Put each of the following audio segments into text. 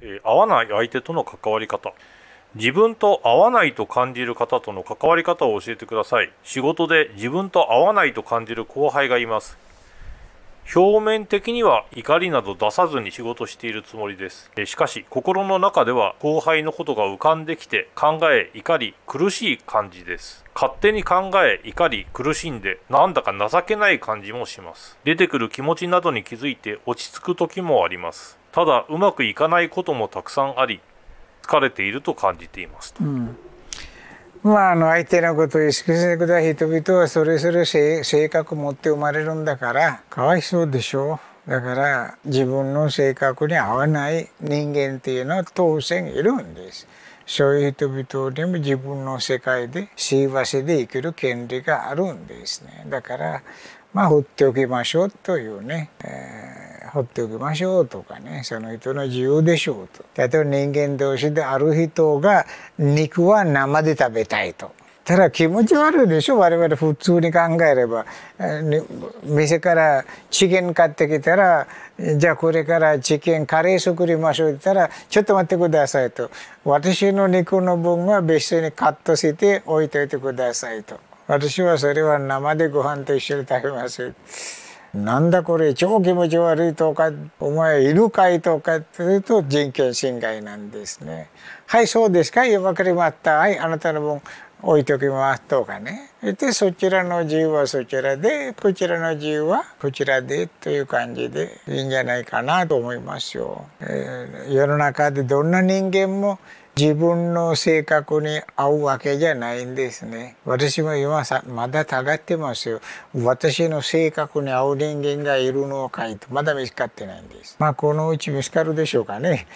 え合わない相手との関わり方自分と合わないと感じる方との関わり方を教えてください仕事で自分と合わないと感じる後輩がいます表面的には怒りなど出さずに仕事しているつもりですしかし心の中では後輩のことが浮かんできて考え怒り苦しい感じです勝手に考え怒り苦しんでなんだか情けない感じもします出てくる気持ちなどに気づいて落ち着く時もありますただうまくいかないこともたくさんあり疲れていると感じていますと、うんまあ、あの相手のことを意識してくださ人々はそれぞれ性格持って生まれるんだからかわいそうでしょうだから自分の性格に合わない人間っていうのは当然いるんですそういう人々にも自分の世界で幸せで生きる権利があるんですねだからまあ放っておきましょうというね、えー放っておきましょうとかねその人の自由でしょうと例えば人間同士である人が肉は生で食べたいと。ただ気持ち悪いでしょ我々普通に考えれば店からチキン買ってきたらじゃあこれからチキンカレー作りましょうって言ったらちょっと待ってくださいと私の肉の分は別にカットして置いといてくださいと私はそれは生でご飯と一緒に食べますなんだこれ超気持ち悪いとかお前いるかいとかって言うと人権侵害なんですね。はいそうですか分かりましたはいあなたの分置いときますとかね。でそちらの自由はそちらでこちらの自由はこちらでという感じでいいんじゃないかなと思いますよ。えー、世の中でどんな人間も自分の性格に合うわけじゃないんですね。私も今さ、まだ下がってますよ。私の性格に合う人間がいるのかいと、まだ見つかってないんです。まあ、このうち見つかるでしょうかね。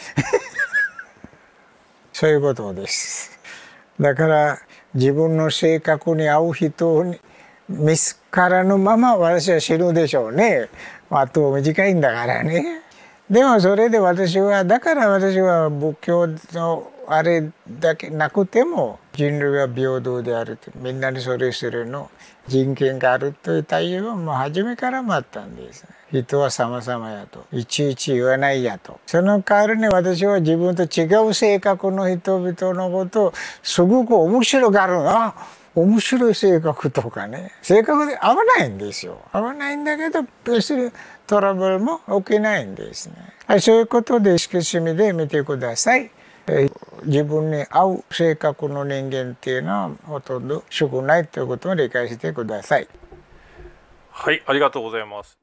そういうことです。だから、自分の性格に合う人に見つからぬまま私は死ぬでしょうね。まあと短いんだからね。でもそれで私はだから私は仏教のあれだけなくても人類は平等であるとみんなにそれするの人権があるという対応はもう初めからもあったんです、人は様々やといちいち言わないやとその代わりに私は自分と違う性格の人々のことをすごく面白がるの面白い性格とかね性格で合わないんですよ合わないんだけど別にトラブルも起きないんですねはいそういうことでしきしみで見てください自分に合う性格の人間っていうのはほとんど少ないということを理解してくださいはいありがとうございます